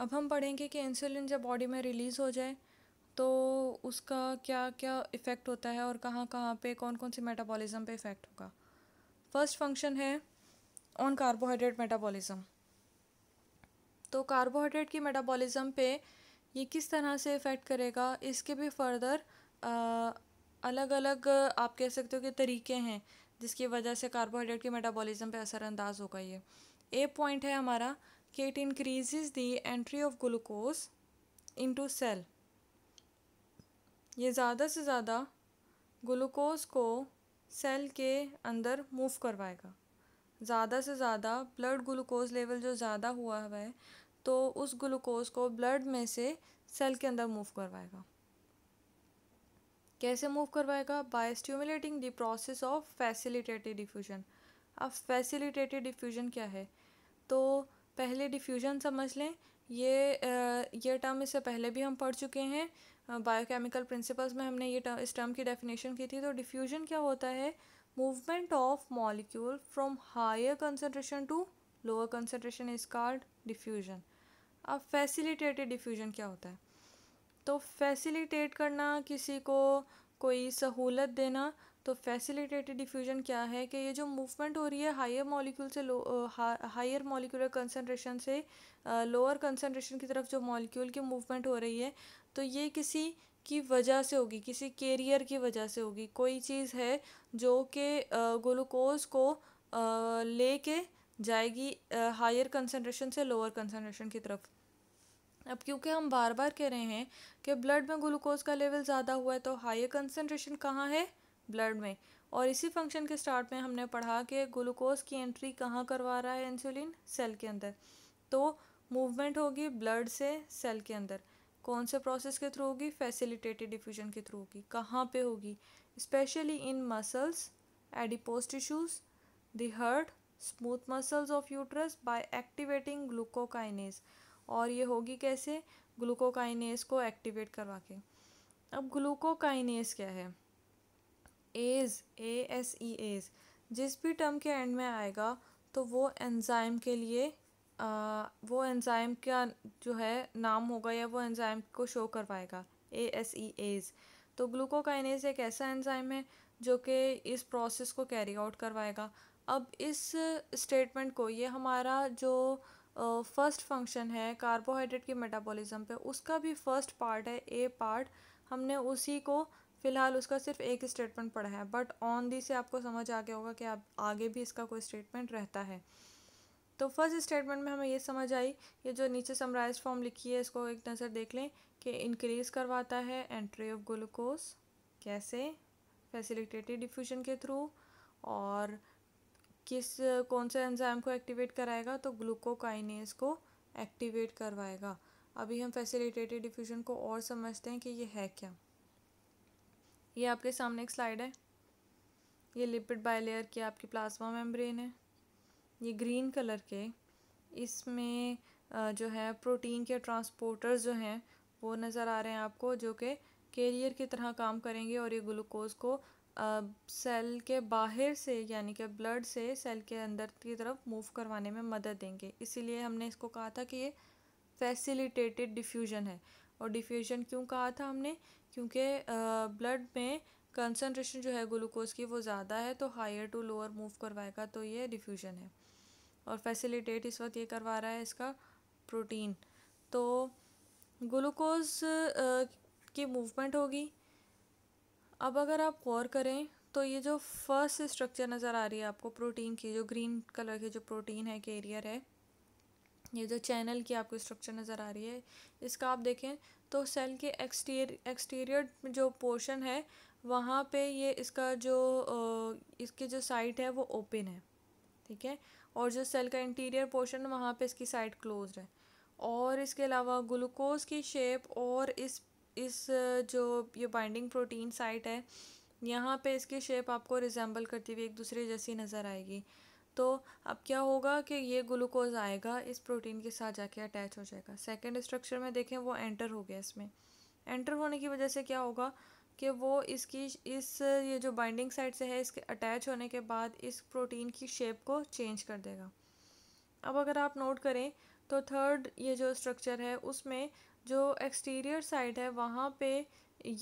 अब हम पढ़ेंगे कि इंसुलिन जब बॉडी में रिलीज़ हो जाए तो उसका क्या क्या इफ़ेक्ट होता है और कहाँ कहाँ पे कौन कौन से मेटाबॉलिज्म पे इफ़ेक्ट होगा फर्स्ट फंक्शन है ऑन कार्बोहाइड्रेट मेटाबॉलिज्म तो कार्बोहाइड्रेट की मेटाबॉलिज्म पे ये किस तरह से इफ़ेक्ट करेगा इसके भी फर्दर आ, अलग अलग आप कह सकते हो कि तरीके हैं जिसकी वजह से कार्बोहाइड्रेट की मेटाबॉलिज्म पे असर अंदाज होगा ये ए पॉइंट है हमारा it increases the entry of glucose into cell ये ज़्यादा से ज़्यादा ग्लूकोज को सेल के अंदर मूव करवाएगा ज़्यादा से ज़्यादा ब्लड ग्लूकोज लेवल जो ज़्यादा हुआ हुआ है तो उस ग्लूकोज को ब्लड में से सेल के अंदर मूव करवाएगा कैसे मूव करवाएगा by stimulating the process of facilitated diffusion अब फैसिलिटेटेड डिफ्यूजन क्या है तो पहले डिफ्यूज़न समझ लें ये ये टर्म इससे पहले भी हम पढ़ चुके हैं बायोकेमिकल प्रिंसिपल्स में हमने ये टर्म इस टर्म की डेफिनेशन की थी तो डिफ्यूज़न क्या होता है movement of molecule from higher concentration to lower concentration is called diffusion अब फैसिलिटेटेड डिफ्यूज़न क्या होता है तो फैसिलिटेट करना किसी को कोई सहूलत देना तो फैसिलिटेटेड डिफ्यूजन क्या है कि ये जो मूवमेंट हो रही है हायर मॉलिक्यूल से लो हायर मॉलिकुलर कंसनट्रेशन से लोअर कंसनट्रेशन की तरफ जो मॉलिक्यूल की मूवमेंट हो रही है तो ये किसी की वजह से होगी किसी कैरियर की वजह से होगी कोई चीज़ है जो कि ग्लूकोज को ले के जाएगी हायर कंसनट्रेशन से लोअर कंसनट्रेशन की तरफ अब क्योंकि हम बार बार कह रहे हैं कि ब्लड में ग्लूकोज का लेवल ज़्यादा हुआ है तो हायर कंसनट्रेशन कहाँ है ब्लड में और इसी फंक्शन के स्टार्ट में हमने पढ़ा कि ग्लूकोज की एंट्री कहाँ करवा रहा है इंसुलिन सेल के अंदर तो मूवमेंट होगी ब्लड से सेल के अंदर कौन से प्रोसेस के थ्रू होगी फैसिलिटेटेड डिफ्यूजन के थ्रू होगी कहाँ पे होगी specially in muscles adipose tissues the heart smooth muscles of uterus by activating glucokinase और ये होगी कैसे ग्लूकोकाइनेज को एक्टिवेट करवा के अब ग्लूकोकाइनेज क्या है as A S E as जिस भी टर्म के एंड में आएगा तो वो एंज़ाइम के लिए आ, वो एंज़ाइम का जो है नाम होगा या वो एंज़ाइम को शो करवाएगा ए एस ई एज तो ग्लूकोकाइनेज एक ऐसा एंज़ाइम है जो कि इस प्रोसेस को कैरी आउट करवाएगा अब इस स्टेटमेंट को ये हमारा जो फर्स्ट फंक्शन है कार्बोहाइड्रेट की मेटाबॉलिज्म पे उसका भी फर्स्ट पार्ट है ए पार्ट हमने उसी को फ़िलहाल उसका सिर्फ एक स्टेटमेंट पड़ा है बट ऑन दी से आपको समझ आ गया होगा कि आप आगे भी इसका कोई स्टेटमेंट रहता है तो फर्स्ट स्टेटमेंट में हमें ये समझ आई ये जो नीचे समराइज फॉर्म लिखी है इसको एक नज़र देख लें कि इंक्रीज़ करवाता है एंट्री ऑफ ग्लूकोज कैसे फैसिलिटेटेड डिफ्यूजन के थ्रू और किस कौन से एंजाइम को एक्टिवेट कराएगा तो ग्लूकोकाइनेस को एक्टिवेट करवाएगा अभी हम फैसिलिटेटेड डिफ्यूजन को और समझते हैं कि ये है क्या ये आपके सामने एक स्लाइड है ये लिपिड बायलेयर की आपकी प्लाज्मा मेम्ब्रेन है ये ग्रीन कलर के इसमें जो है प्रोटीन के ट्रांसपोर्टर्स जो हैं वो नज़र आ रहे हैं आपको जो कि कैरियर की तरह काम करेंगे और ये ग्लूकोज को सेल के बाहर से यानी कि ब्लड से सेल के अंदर की तरफ मूव करवाने में मदद देंगे इसीलिए हमने इसको कहा था कि ये फैसिलिटेटेड डिफ्यूजन है और डिफ्यूजन क्यों कहा था हमने क्योंकि ब्लड में कंसनट्रेशन जो है ग्लूकोज की वो ज़्यादा है तो हायर टू लोअर मूव करवाएगा तो ये डिफ्यूजन है और फैसिलिटेट इस वक्त ये करवा रहा है इसका प्रोटीन तो ग्लूकोज की मूवमेंट होगी अब अगर आप गौर करें तो ये जो फर्स्ट स्ट्रक्चर नज़र आ रही है आपको प्रोटीन की जो ग्रीन कलर की जो प्रोटीन है कैरियर है ये जो चैनल की आपको स्ट्रक्चर नज़र आ रही है इसका आप देखें तो सेल के एक्सटीरियर एक्सटीरियर जो पोर्शन है वहाँ पे ये इसका जो इसकी जो साइड है वो ओपन है ठीक है और जो सेल का इंटीरियर पोर्शन वहाँ पे इसकी साइड क्लोज है और इसके अलावा ग्लूकोज की शेप और इस इस जो ये बाइंडिंग प्रोटीन साइट है यहाँ पे इसकी शेप आपको रिजेंबल करती हुई एक दूसरे जैसी नज़र आएगी तो अब क्या होगा कि ये ग्लूकोज आएगा इस प्रोटीन के साथ जाके अटैच हो जाएगा सेकेंड स्ट्रक्चर में देखें वो एंटर हो गया इसमें एंटर होने की वजह से क्या होगा कि वो इसकी इस ये जो बाइंडिंग साइड से है इसके अटैच होने के बाद इस प्रोटीन की शेप को चेंज कर देगा अब अगर आप नोट करें तो थर्ड ये जो स्ट्रक्चर है उसमें जो एक्सटीरियर साइड है वहाँ पे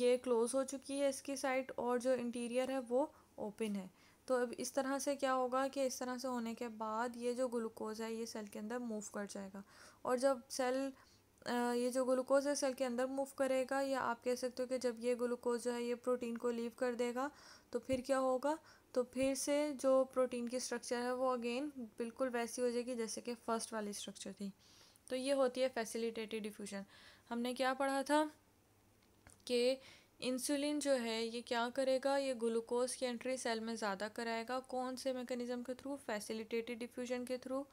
ये क्लोज़ हो चुकी है इसकी साइड और जो इंटीरियर है वो ओपन है तो अब इस तरह से क्या होगा कि इस तरह से होने के बाद ये जो ग्लूकोज़ है ये सेल के अंदर मूव कर जाएगा और जब सेल ये जो ग्लूकोज़ है सेल के अंदर मूव करेगा या आप कह सकते हो कि जब ये ग्लूकोज़ जो है ये प्रोटीन को लीव कर देगा तो फिर क्या होगा तो फिर से जो प्रोटीन की स्ट्रक्चर है वो अगेन बिल्कुल वैसी हो जाएगी जैसे कि फ़र्स्ट वाली स्ट्रक्चर थी तो ये होती है फैसिलिटेटेड डिफ्यूज़न हमने क्या पढ़ा था कि इंसुलिन जो है ये क्या करेगा ये ग्लूकोज की एंट्री सेल में ज़्यादा कराएगा कौन से मेकनिज़म के थ्रू फैसिलिटेटेड डिफ्यूजन के थ्रू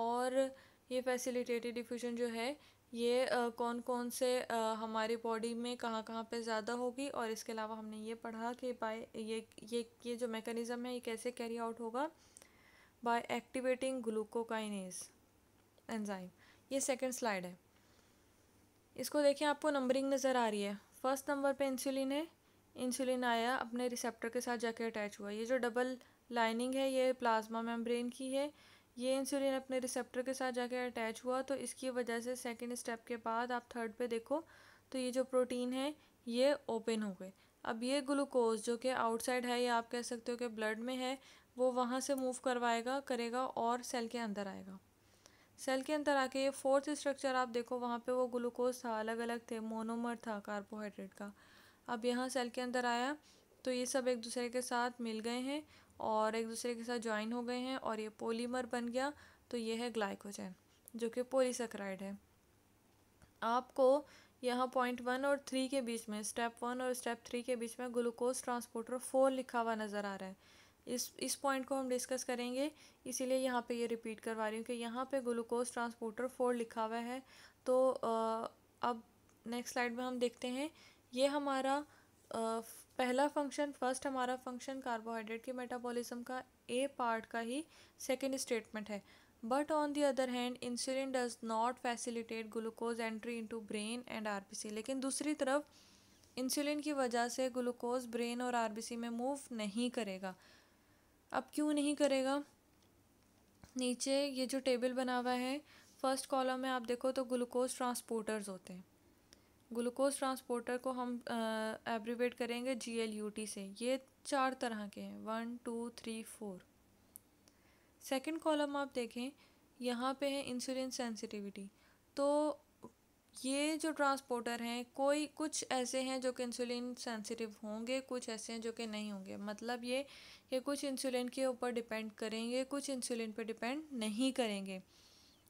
और ये फैसिलिटेटेड डिफ्यूजन जो है ये आ, कौन कौन से आ, हमारी बॉडी में कहाँ कहाँ पे ज़्यादा होगी और इसके अलावा हमने ये पढ़ा कि बाय ये ये ये जो मेकनिज़म है ये कैसे कैरी आउट होगा बाय एक्टिवेटिंग ग्लूकोकाइनेज एंजाइम ये सेकेंड स्लाइड है इसको देखें आपको नंबरिंग नज़र आ रही है फर्स्ट नंबर पे इंसुलिन है इंसुलिन आया अपने रिसेप्टर के साथ जाके अटैच हुआ ये जो डबल लाइनिंग है ये प्लाज्मा मेम्ब्रेन की है ये इंसुलिन अपने रिसेप्टर के साथ जाके अटैच हुआ तो इसकी वजह से सेकेंड स्टेप के बाद आप थर्ड पे देखो तो ये जो प्रोटीन है ये ओपन हो गए अब ये ग्लूकोज जो कि आउटसाइड है या आप कह सकते हो कि ब्लड में है वो वहाँ से मूव करवाएगा करेगा और सेल के अंदर आएगा सेल के अंदर आके ये फोर्थ स्ट्रक्चर आप देखो वहाँ पे वो ग्लूकोज था अलग अलग थे मोनोमर था कार्बोहाइड्रेट का अब यहाँ सेल के अंदर आया तो ये सब एक दूसरे के साथ मिल गए हैं और एक दूसरे के साथ ज्वाइन हो गए हैं और ये पोलीमर बन गया तो ये है ग्लाइकोजन जो कि पोलीसक्राइड है आपको यहाँ पॉइंट वन और थ्री के बीच में स्टेप वन और स्टेप थ्री के बीच में ग्लूकोज ट्रांसपोर्टर फोर लिखा हुआ नज़र आ रहा है इस इस पॉइंट को हम डिस्कस करेंगे इसीलिए यहाँ पे ये रिपीट करवा रही हूँ कि यहाँ पे ग्लूकोज ट्रांसपोर्टर फोर लिखा हुआ है तो आ, अब नेक्स्ट स्लाइड में हम देखते हैं ये हमारा आ, पहला फंक्शन फर्स्ट हमारा फंक्शन कार्बोहाइड्रेट के मेटाबॉलिज्म का ए पार्ट का ही सेकेंड स्टेटमेंट है but on the other hand insulin does not facilitate glucose entry into brain and R लेकिन दूसरी तरफ इंसुलिन की वजह से ग्लूकोज ब्रेन और आर में मूव नहीं करेगा अब क्यों नहीं करेगा नीचे ये जो टेबल बना हुआ है फर्स्ट कॉलम में आप देखो तो ग्लूकोज ट्रांसपोर्टर्स होते हैं ग्लूकोज ट्रांसपोर्टर को हम एब्रीवेट करेंगे जी एल यू टी से ये चार तरह के हैं one two three four second column आप देखें यहाँ पे है इंसुलिन सेंसिटिविटी तो ये जो ट्रांसपोर्टर हैं कोई कुछ ऐसे हैं जो कि इंसुलिन सेंसिटिव होंगे कुछ ऐसे हैं जो कि नहीं होंगे मतलब ये कि कुछ इंसुलिन के ऊपर डिपेंड करेंगे कुछ इंसुलिन पर डिपेंड नहीं करेंगे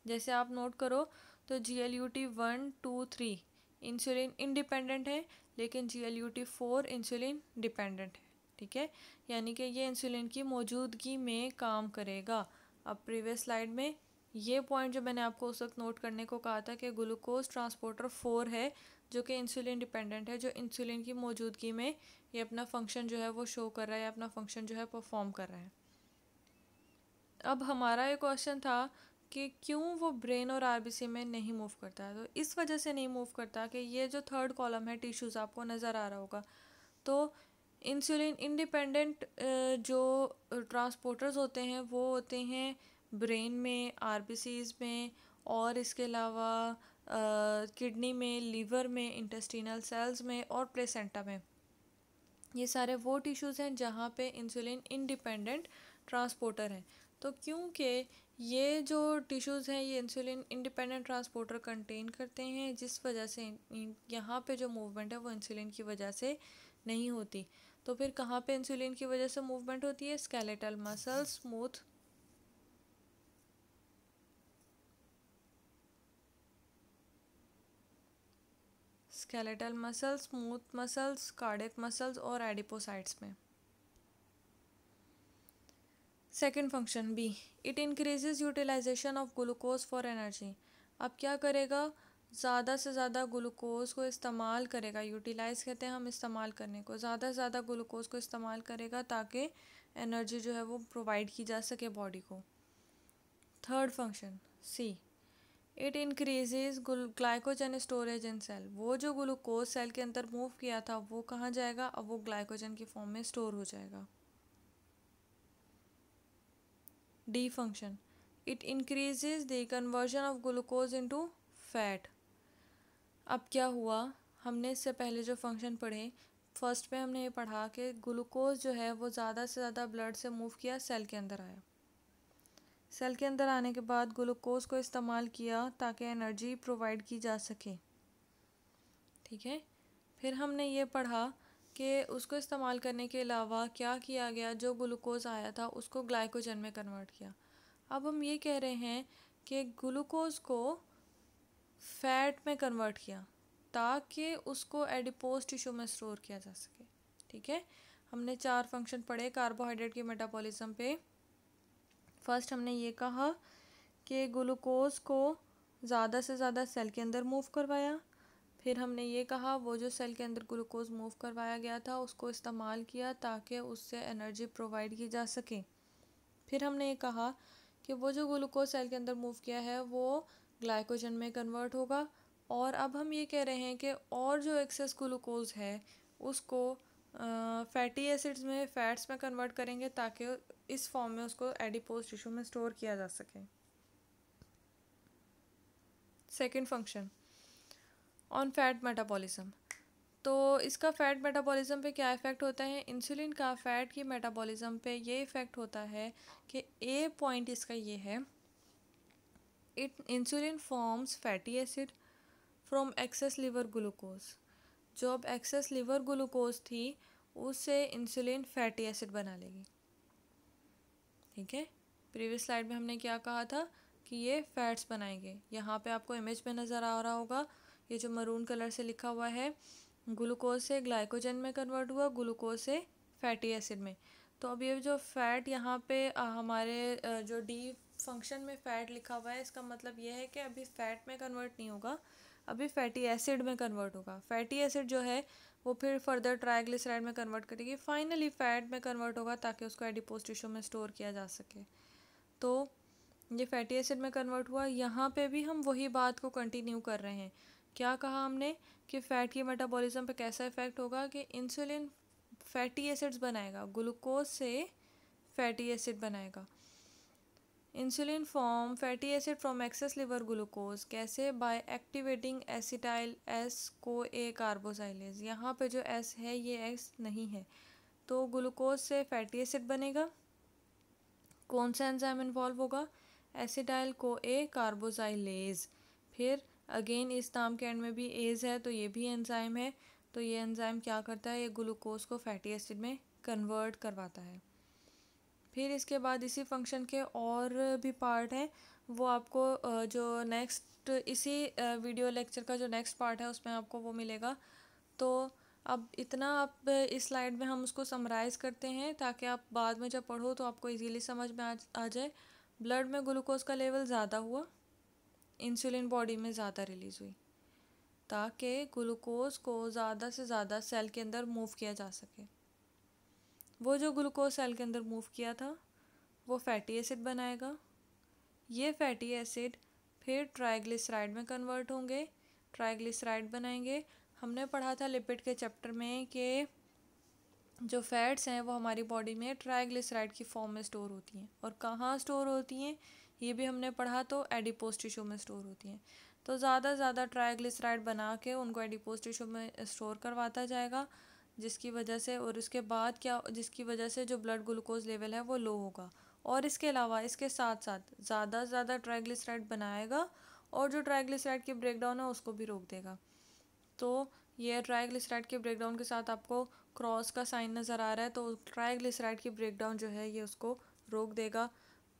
जैसे आप नोट करो तो G L U T one two three insulin independent है लेकिन G L U T four insulin dependent है ठीक है यानी कि ये इंसुलिन की मौजूदगी में काम करेगा अब प्रीवियस स्लाइड में ये पॉइंट जो मैंने आपको उस वक्त नोट करने को कहा था कि ग्लूकोज ट्रांसपोर्टर फोर है जो कि इंसुलिन डिपेंडेंट है जो इंसुलिन की मौजूदगी में ये अपना फंक्शन जो है वो शो कर रहा है अपना फंक्शन जो है परफॉर्म कर रहा है अब हमारा ये क्वेश्चन था कि क्यों वो ब्रेन और आरबीसी में नहीं मूव करता है तो इस वजह से नहीं मूव करता कि ये जो थर्ड कॉलम है टिश्यूज़ आपको नज़र आ रहा होगा तो इंसुलिन इंडिपेंडेंट जो ट्रांसपोर्टर्स होते हैं वो होते हैं ब्रेन में आर में और इसके अलावा किडनी में लीवर में इंटेस्टिनल सेल्स में और प्लेसेंटा में ये सारे वो टिश्यूज़ हैं जहाँ पे इंसुलिन इंडिपेंडेंट ट्रांसपोर्टर हैं तो क्योंकि ये जो टिश्यूज़ हैं ये इंसुलिन इंडिपेंडेंट ट्रांसपोर्टर कंटेन करते हैं जिस वजह से यहाँ पे जो मूवमेंट है वो इंसुलिन की वजह से नहीं होती तो फिर कहाँ पे इंसुलिन की वजह से मूवमेंट होती है skeletal muscle smooth skeletal muscles smooth muscles cardiac muscles और एडिपोसाइट्स में second function B it increases utilization of glucose for energy अब क्या करेगा ज़्यादा से ज़्यादा ग्लूकोज को इस्तेमाल करेगा यूटिलाइज़ कहते हैं हम इस्तेमाल करने को ज़्यादा से ज़्यादा ग्लूकोज को इस्तेमाल करेगा ताकि एनर्जी जो है वो प्रोवाइड की जा सके बॉडी को third function C it increases glycogen storage in cell वो जो ग्लूकोज सेल के अंदर मूव किया था वो कहाँ जाएगा अब वो ग्लाइकोजन की फॉर्म में स्टोर हो जाएगा D function it increases the conversion of glucose into fat अब क्या हुआ हमने इससे पहले जो फंक्शन पढ़े फर्स्ट में हमने ये पढ़ा कि ग्लूकोज जो है वो ज़्यादा से ज़्यादा ब्लड से मूव किया सेल के अंदर आया सेल के अंदर आने के बाद ग्लूकोज को इस्तेमाल किया ताकि एनर्जी प्रोवाइड की जा सके ठीक है फिर हमने ये पढ़ा कि उसको इस्तेमाल करने के अलावा क्या किया गया जो ग्लूकोज आया था उसको ग्लाइकोजन में कन्वर्ट किया अब हम ये कह रहे हैं कि ग्लूकोज को फैट में कन्वर्ट किया ताकि उसको एडिपोज टिश्यू में स्टोर किया जा सके ठीक है हमने चार फंक्शन पढ़े कार्बोहाइड्रेट की मेटाबॉलिज्म पे फर्स्ट हमने ये कहा कि ग्लूकोज को ज़्यादा से ज़्यादा सेल के अंदर मूव करवाया फिर हमने ये कहा वो जो सेल के अंदर ग्लूकोज मूव करवाया गया था उसको इस्तेमाल किया ताकि उससे एनर्जी प्रोवाइड की जा सके फिर हमने ये कहा कि वो जो ग्लूकोज सेल के अंदर मूव किया है वो ग्लाइकोजन में कन्वर्ट होगा और अब हम ये कह रहे हैं कि और जो एक्सेस ग्लूकोज है उसको फैटी एसिड्स में फैट्स में कन्वर्ट करेंगे ताकि इस फॉर्म में उसको एडिपोज टिश्यू में स्टोर किया जा सके second function on fat metabolism तो इसका फैट मेटाबॉलिज्म पे क्या इफ़ेक्ट होता है इंसुलिन का फैट की मेटाबॉलिज्म पे ये इफ़ेक्ट होता है कि ए पॉइंट इसका ये है it insulin forms fatty acid from excess liver glucose जो अब एक्सेस लिवर ग्लूकोज थी उससे इंसुलिन फैटी एसिड बना लेगी ठीक है प्रीवियस स्लाइड में हमने क्या कहा था कि ये फैट्स बनाएंगे यहाँ पे आपको इमेज में नज़र आ रहा होगा ये जो मरून कलर से लिखा हुआ है ग्लूकोज से ग्लाइकोजन में कन्वर्ट हुआ ग्लूकोज से फैटी एसिड में तो अब ये जो फैट यहाँ पे हमारे जो डी फंक्शन में फ़ैट लिखा हुआ है इसका मतलब ये है कि अभी फ़ैट में कन्वर्ट नहीं होगा अभी फैटी एसिड में कन्वर्ट होगा फैटी एसिड जो है वो फिर फर्दर ट्राइग्लिसराइड में कन्वर्ट करेगी फाइनली फैट में कन्वर्ट होगा ताकि उसको एडिपोज टिश्यू में स्टोर किया जा सके तो ये फैटी एसिड में कन्वर्ट हुआ यहाँ पे भी हम वही बात को कंटिन्यू कर रहे हैं क्या कहा हमने कि फ़ैट की मेटाबॉलिज्म पे कैसा इफेक्ट होगा कि इंसुलिन फैटी एसिड्स बनाएगा ग्लूकोज से फैटी एसिड बनाएगा insulin form fatty acid from excess liver glucose कैसे by activating acetyl S co A कार्बोसाइलेज यहाँ पे जो एस है ये एस नहीं है तो ग्लूकोज से फैटी एसिड बनेगा कौन सा एंजाइम इन्वॉल्व होगा एसिटाइल को ए कार्बोजाइलेज फिर अगेन इस नाम के एंड में भी एज है तो ये भी एंजाइम है तो ये एंजाइम क्या करता है ये ग्लूकोज को फैटी एसिड में कन्वर्ट करवाता है फिर इसके बाद इसी फंक्शन के और भी पार्ट हैं वो आपको जो नेक्स्ट इसी वीडियो लेक्चर का जो नेक्स्ट पार्ट है उसमें आपको वो मिलेगा तो अब इतना आप इस स्लाइड में हम उसको समराइज़ करते हैं ताकि आप बाद में जब पढ़ो तो आपको इजीली समझ में आ, आ जाए ब्लड में ग्लूकोज का लेवल ज़्यादा हुआ इंसुलिन बॉडी में ज़्यादा रिलीज़ हुई ताकि ग्लूकोज को ज़्यादा से ज़्यादा सेल के अंदर मूव किया जा सके वो जो ग्लूकोज सेल के अंदर मूव किया था वो फैटी एसिड बनाएगा ये फैटी एसिड फिर ट्राइग्लिसराइड में कन्वर्ट होंगे ट्राइग्लिसराइड बनाएंगे हमने पढ़ा था लिपिड के चैप्टर में कि जो फैट्स हैं वो हमारी बॉडी में ट्राइग्लिसराइड की फॉर्म में स्टोर होती हैं और कहाँ स्टोर होती हैं ये भी हमने पढ़ा तो एडिपोज टिश्यू में स्टोर होती हैं तो ज़्यादा से ज़्यादा ट्राइग्लिसराइड बना के उनको एडिपोज टिश्यू में स्टोर करवाता जाएगा जिसकी वजह से और उसके बाद क्या जिसकी वजह से जो ब्लड ग्लूकोज लेवल है वो लो होगा और इसके अलावा इसके साथ साथ ज़्यादा से ज़्यादा ट्राइग्लिसराइड बनाएगा और जो ट्राइग्लिसराइड के ब्रेकडाउन है उसको भी रोक देगा तो ये ट्राइग्लिसराइड के ब्रेकडाउन के साथ आपको क्रॉस का साइन नज़र आ रहा है तो ट्राइग्लिसराइड की ब्रेकडाउन जो है ये उसको रोक देगा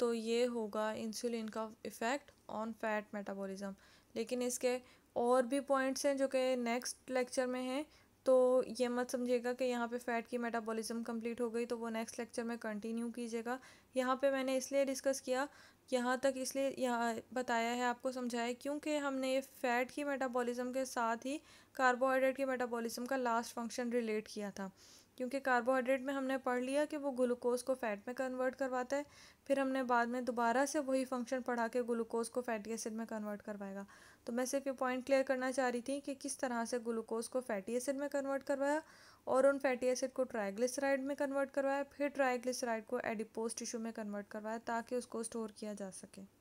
तो ये होगा इंसुलिन का इफ़ेक्ट ऑन फैट मेटाबॉलिज्म लेकिन इसके और भी पॉइंट्स हैं जो कि नेक्स्ट लेक्चर में हैं तो ये मत समझिएगा कि यहाँ पे फ़ैट की मेटाबॉलिज्म कंप्लीट हो गई तो वो नेक्स्ट लेक्चर में कंटिन्यू कीजिएगा यहाँ पे मैंने इसलिए डिस्कस किया यहाँ तक इसलिए यहाँ बताया है आपको समझाया क्योंकि हमने ये फ़ैट की मेटाबॉलिज्म के साथ ही कार्बोहाइड्रेट की मेटाबॉलिज्म का लास्ट फंक्शन रिलेट किया था क्योंकि कार्बोहाइड्रेट में हमने पढ़ लिया कि वो ग्लूकोज को फ़ैट में कन्वर्ट करवाता है फिर हमने बाद में दोबारा से वही फंक्शन पढ़ा के ग्लूकोज को फैटी एसिड में कन्वर्ट करवाएगा तो मैं सिर्फ ये पॉइंट क्लियर करना चाह रही थी कि किस तरह से ग्लूकोज को फैटी एसिड में कन्वर्ट करवाया और उन फैटी एसिड को ट्राइग्लिसराइड में कन्वर्ट करवाया फिर ट्राइग्लिसराइड को एडिपोज टिश्यू में कन्वर्ट करवाया ताकि उसको स्टोर किया जा सके